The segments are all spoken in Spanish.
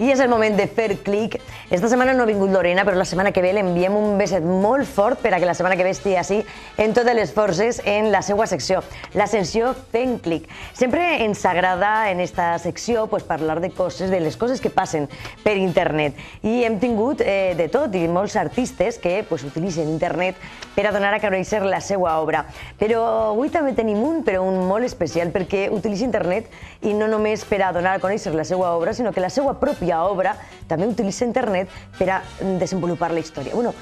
i és el moment de fer clic. Esta setmana no ha vingut Lorena, però la setmana que ve l'enviem un beset molt fort per a que la setmana que ve estigui així en totes les forces en la seva secció, l'ascensió fent clic. Sempre ens agrada en esta secció pues, parlar de coses, de les coses que passen per internet. I hem tingut eh, de tot i molts artistes que pues, utilitzen internet per a donar a conèixer la seva obra. Però avui també tenim un, però un molt especial, perquè utilitza internet i no només per a donar a conèixer la seva obra, sinó que la seva pròpia obra también utiliza internet para a mm, desenvolupar la historia. Bueno,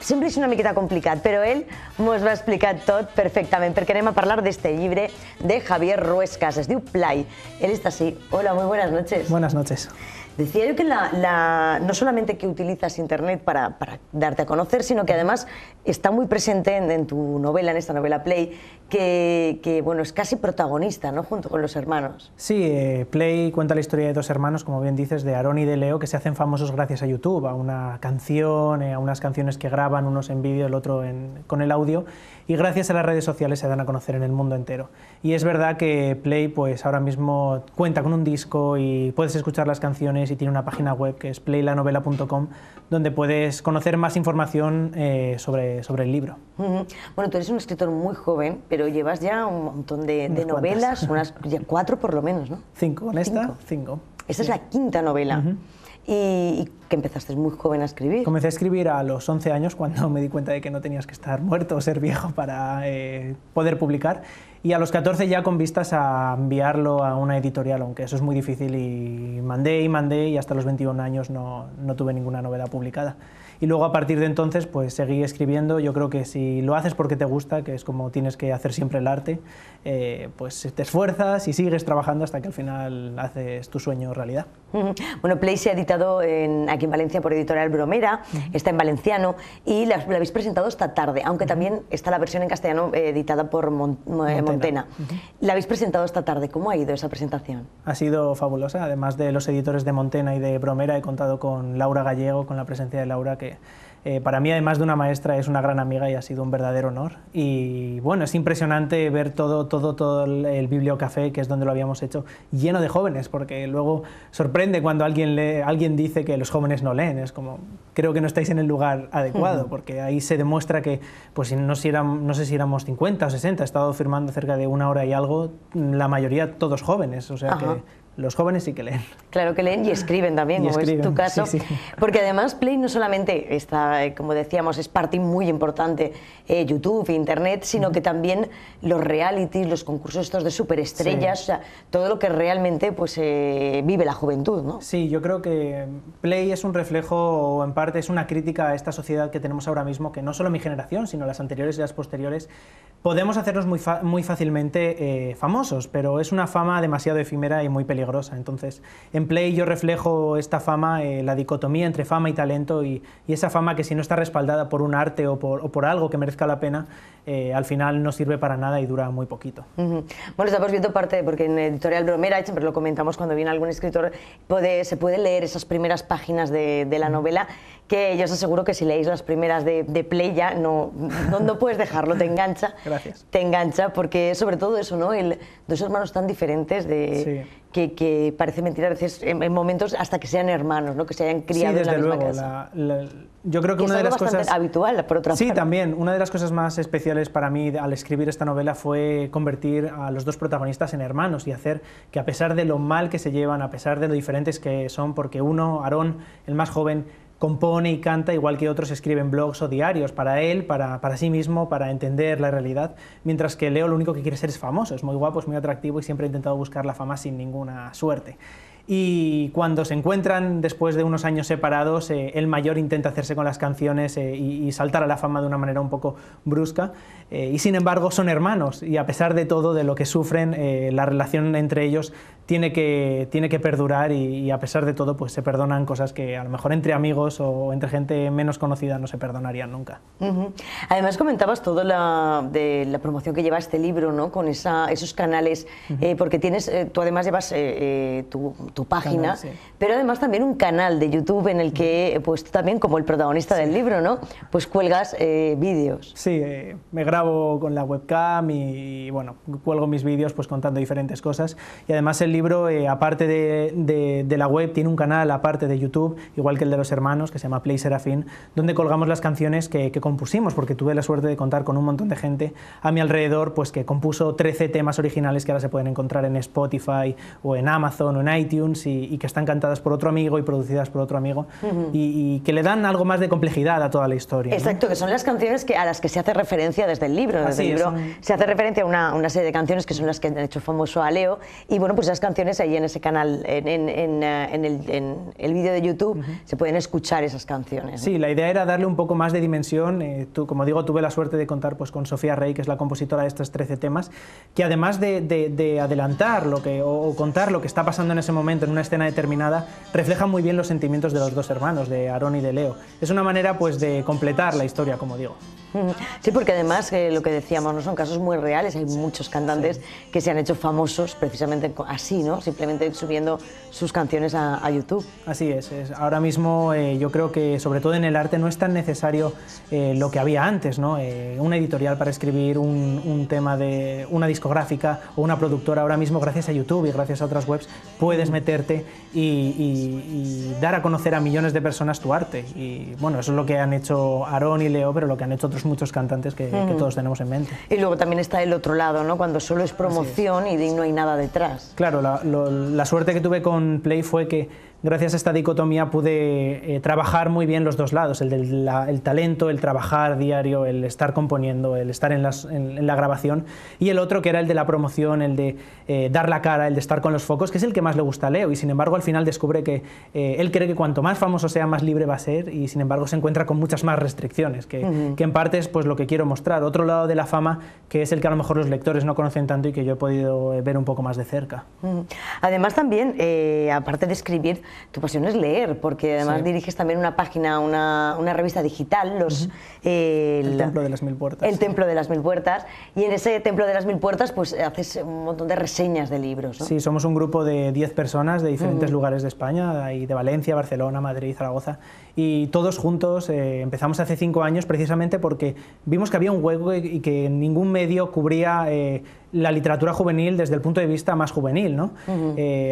siempre es una miqueta complicada, pero él nos va a explicar todo perfectamente, perquè anem a parlar d'este llibre de Javier Ruescas, es diu Play. Él está así. Hola, muy buenas noches. Buenas noches. Decía yo que la, no solamente que utilizas Internet para, darte a conocer, sino que además está muy presente en, en, tu novela, en esta novela Play, que, bueno, es casi protagonista, ¿no? Junto con los hermanos. Sí, eh, Play cuenta la historia de dos hermanos, como bien dices, de Aaron y de Leo, que se hacen famosos gracias a YouTube, a una canción, eh, a unas canciones que graban, unos en vídeo, el otro con el audio, y gracias a las redes sociales se dan a conocer en el mundo entero. Y es verdad que Play, pues ahora mismo cuenta con un disco y puedes escuchar las canciones y tiene una página web que es playlanovela.com, donde puedes conocer más información eh, sobre, sobre el libro. Bueno, tú eres un escritor muy joven, pero pero llevas ya un montón de, novelas, unas cuatro por lo menos, ¿no? Cinco, con esta, cinco. Esta es la quinta novela. y, que empezaste muy joven a escribir. Comencé a escribir a los 11 años cuando me di cuenta de que no tenías que estar muerto o ser viejo para eh, poder publicar y a los 14 ya con vistas a enviarlo a una editorial, aunque eso es muy difícil y mandé y mandé y hasta los 21 años no, no tuve ninguna novela publicada y luego a partir de entonces pues seguí escribiendo. Yo creo que si lo haces porque te gusta, que es como tienes que hacer siempre el arte, eh, pues te esfuerzas y sigues trabajando hasta que al final haces tu sueño realidad. Bueno, Play se ha editado en, aquí en Valencia por Editorial Bromera, está en valenciano y la, habéis presentado esta tarde, aunque también está la versión en castellano eh, editada por eh, Montena. La habéis presentado esta tarde, ¿cómo ha ido esa presentación? Ha sido fabulosa, además de los editores de Montena y de Bromera he contado con Laura Gallego, con la presencia de Laura que eh, para mí, además de una maestra, es una gran amiga y ha sido un verdadero honor. Y bueno, es impresionante ver todo, todo, todo el, Biblio bibliocafé, que es donde lo habíamos hecho, lleno de jóvenes, porque luego sorprende cuando alguien, le, alguien dice que los jóvenes no leen. Es como, creo que no estáis en el lugar adecuado, porque ahí se demuestra que, pues no, si no sé si éramos 50 o 60, he estado firmando cerca de una hora y algo, la mayoría todos jóvenes, o sea que los jóvenes sí que leen. Claro que leen y escriben también, como es tu caso. Porque además Play no solamente está, eh, como decíamos, es parte muy importante eh, YouTube, Internet, sino que también los realities, los concursos estos de superestrellas, todo lo que realmente pues, eh, vive la juventud, Sí, yo creo que Play es un reflejo, o en parte es una crítica a esta sociedad que tenemos ahora mismo, que no solo mi generación, sino las anteriores y las posteriores, podemos hacernos muy, muy fácilmente eh, famosos, pero es una fama demasiado efímera y muy peligrosa entonces, en Play yo reflejo esta fama, eh, la dicotomía entre fama y talento y, esa fama que si no está respaldada por un arte o por algo que merezca la pena, eh, al final no sirve para nada y dura muy poquito. Bueno, estamos viendo parte, porque en Editorial Bromera, siempre lo comentamos cuando viene algún escritor, se puede leer esas primeras páginas de, la novela, que yo os aseguro que si leéis las primeras de, de Playa, no, no, puedes dejarlo, te engancha. Gracias. Te engancha, porque sobre todo eso, ¿no? El, dos hermanos tan diferentes de... Que, parece mentira a veces en, momentos hasta que sean hermanos, ¿no? que se hayan criado en la misma casa. yo creo que, una de las cosas habitual por otra parte. Sí, también una de las cosas más especiales para mí al escribir esta novela fue convertir a los dos protagonistas en hermanos y hacer que a pesar de lo mal que se llevan, a pesar de lo diferentes que son, porque uno, Aarón, el más joven, compone y canta igual que otros escriben blogs o diarios para él, para, para, sí mismo, para entender la realidad, mientras que Leo lo único que quiere ser es famoso, es muy guapo, es muy atractivo y siempre ha intentado buscar la fama sin ninguna suerte y cuando se encuentran después de unos años separados, eh, el mayor intenta hacerse con las canciones eh, y, saltar a la fama de una manera un poco brusca, eh, y sin embargo son hermanos, y a pesar de todo, de lo que sufren, la relación entre ellos tiene que, tiene que perdurar y, a pesar de todo pues se perdonan cosas que a lo mejor entre amigos o entre gente menos conocida no se perdonarían nunca. Además comentabas todo la, de la promoción que lleva este libro, ¿no? con esos canales, porque tienes, tú además llevas tu tu página, pero además también un canal de YouTube en el que, mm. pues tú también como el protagonista del libro, ¿no? Pues cuelgas eh, vídeos. Sí, eh, me grabo con la webcam y, bueno, cuelgo mis vídeos pues contando diferentes cosas. Y además el libro, eh, aparte de, de, la web, tiene un canal aparte de YouTube, igual que el de los hermanos, que se llama Play Serafín, donde colgamos las canciones que, que compusimos, porque tuve la suerte de contar con un montón de gente a mi alrededor, pues que compuso 13 temas originales que ahora se pueden encontrar en Spotify o en Amazon o en iTunes y, que están cantadas por otro amigo y producidas por otro amigo y, que le dan algo más de complejidad a toda la historia. Exacto, que son las canciones que, a las que se hace referencia desde el libro. Desde el libro se hace referencia a una, una, serie de canciones que son las que han hecho famoso a Leo y bueno, pues esas canciones ahí en ese canal, en, en, eh, el, vídeo de YouTube, se pueden escuchar esas canciones. Sí, la idea era darle un poco más de dimensión. Eh, tú, como digo, tuve la suerte de contar pues, con Sofía Rey, que es la compositora de estos 13 temas, que además de, adelantar lo que, o contar lo que está pasando en ese momento, en una escena determinada, refleja muy bien los sentimientos de los dos hermanos, de Aarón y de Leo. Es una manera pues, de completar la historia, como digo. Sí, porque además eh, lo que decíamos, no son casos muy reales, hay muchos cantantes que se han hecho famosos precisamente así, ¿no? Simplemente subiendo sus canciones a, YouTube. Así es, ahora mismo eh, yo creo que sobre todo en el arte no es tan necesario eh, lo que había antes, ¿no? una editorial para escribir un, tema de una discográfica o una productora, ahora mismo gracias a YouTube y gracias a otras webs puedes mm. meterte y, y dar a conocer a millones de personas tu arte. Y bueno, eso es lo que han hecho Aarón y Leo, pero lo que han hecho otros muchos cantantes que, todos tenemos en mente. Y luego también está el otro lado, ¿no? Cuando solo es promoción y no hay nada detrás. Claro, la suerte que tuve con Play fue que gracias a esta dicotomía pude eh, trabajar muy bien los dos lados, el, del, talento, el trabajar diario, el estar componiendo, el estar en, la grabación, y el otro que era el de la promoción, el de eh, dar la cara, el de estar con los focos, que es el que más le gusta a Leo, y sin embargo al final descubre que eh, él cree que cuanto más famoso sea, más libre va a ser, y sin embargo se encuentra con muchas más restricciones, que, en parte es pues, lo que quiero mostrar. Otro lado de la fama, que es el que a lo mejor los lectores no conocen tanto y que yo he podido ver un poco más de cerca. Además también, aparte de escribir, tu pasión es leer, porque además diriges también una página, una, revista digital, los, eh, El Templo de las Mil Puertas. El Templo de las Mil Puertas. Y en ese Templo de las Mil Puertas, pues haces un montón de reseñas de libros. Sí, somos un grupo de 10 personas de diferentes lugares de España, de Valencia, Barcelona, Madrid, Zaragoza, y todos juntos eh, empezamos hace cinco años precisamente porque vimos que había un hueco y que ningún medio cubría eh, la literatura juvenil desde el punto de vista más juvenil. ¿no?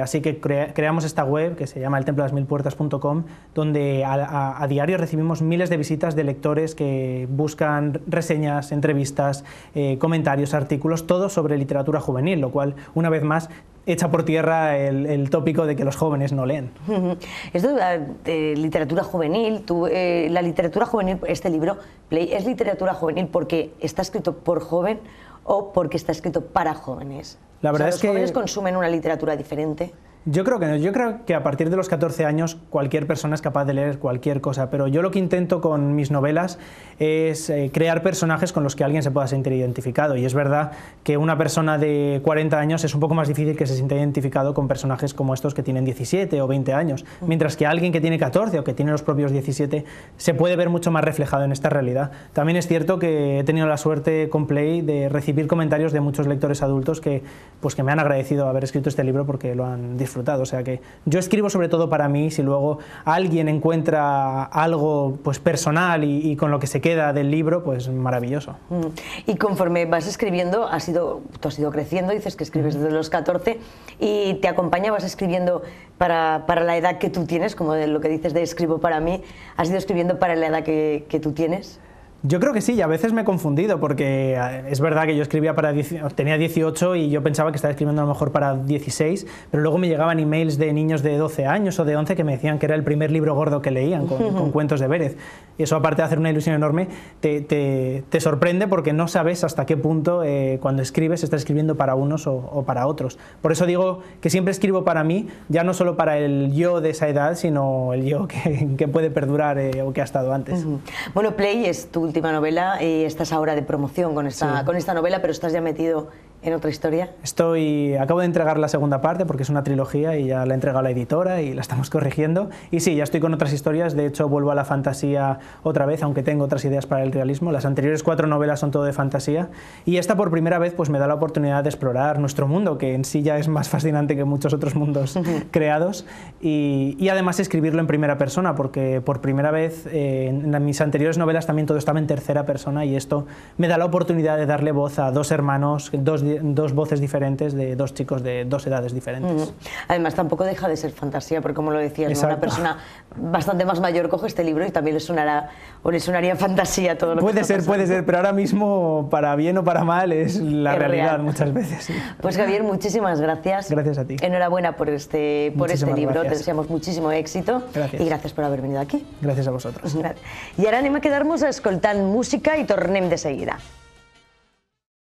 así que creamos esta web que se llama el templo de las mil puertas.com, donde a, diario recibimos miles de visitas de lectores que buscan reseñas, entrevistas, eh, comentarios, artículos, todo sobre literatura juvenil, lo cual, una vez más, echa por tierra el, tópico de que los jóvenes no leen. es eh, de literatura juvenil, eh, la literatura juvenil, este libro, Play, ¿es literatura juvenil porque está escrito por joven o porque está escrito para jóvenes? La verdad es que... ¿Los jóvenes consumen una literatura diferente? Yo creo que yo creo que a partir de los 14 años cualquier persona es capaz de leer cualquier cosa, pero yo lo que intento con mis novelas es eh, crear personajes con los que alguien se pueda sentir identificado y es verdad que una persona de 40 años es un poco más difícil que se sienta identificado con personajes como estos que tienen 17 o 20 años, mientras que alguien que tiene 14 o que tiene los propios 17 se puede ver mucho más reflejado en esta realidad. También es cierto que he tenido la suerte con Play de recibir comentarios de muchos lectores adultos que, pues, que me han agradecido haber escrito este libro porque lo han disfrutado o sea que yo escribo sobre todo para mí, si luego alguien encuentra algo pues, personal y, con lo que se queda del libro, pues maravilloso. Mm. Y conforme vas escribiendo, ha sido tú has ido creciendo, dices que escribes desde los 14 y te acompaña, vas escribiendo para, para la edad que tú tienes, como de lo que dices de escribo para mí, ¿has ido escribiendo para la edad que, que tú tienes? Yo creo que sí, y a veces me he confundido, porque ah, es verdad que yo escribía para. tenía 18 y yo pensaba que estaba escribiendo a lo mejor para 16, pero luego me llegaban emails de niños de 12 años o de 11 que me decían que era el primer libro gordo que leían, con, cuentos de Vélez. Y eso, aparte de hacer una ilusión enorme, te, te, te sorprende porque no sabes hasta qué punto eh, cuando escribes estás escribiendo para unos o, para otros. Por eso digo que siempre escribo para mí, ya no solo para el yo de esa edad, sino el yo que, que puede perdurar eh, o que ha estado antes. Bueno, Play es tu novela y eh, estás ahora de promoción con esta, con esta novela, pero estás ya metido en otra historia? Estoy, acabo de entregar la segunda parte porque es una trilogía y ya la he entregado a la editora y la estamos corrigiendo. Y sí, ya estoy con otras historias, de hecho vuelvo a la fantasía otra vez, aunque tengo otras ideas para el realismo. Las anteriores cuatro novelas son todo de fantasía y esta por primera vez pues me da la oportunidad de explorar nuestro mundo, que en sí ya es más fascinante que muchos otros mundos creados. Y, además escribirlo en primera persona, porque por primera vez eh, en mis anteriores novelas también todo estaba en tercera persona y esto me da la oportunidad de darle voz a dos hermanos, dos dos voces diferentes de dos chicos de dos edades diferentes. Además, tampoco deja de ser fantasía, porque como lo decías, una persona bastante más mayor coge este libro y también le sonará o le sonaría fantasía todo lo puede Puede ser, puede ser, pero ahora mismo, para bien o para mal, es la realidad muchas veces. Pues Javier, muchísimas gracias. Gracias a ti. Enhorabuena por este, por este libro, te deseamos muchísimo éxito. Gracias. Y gracias por haber venido aquí. Gracias a vosotros. y ahora anima a quedarnos a escoltar música y tornem de seguida.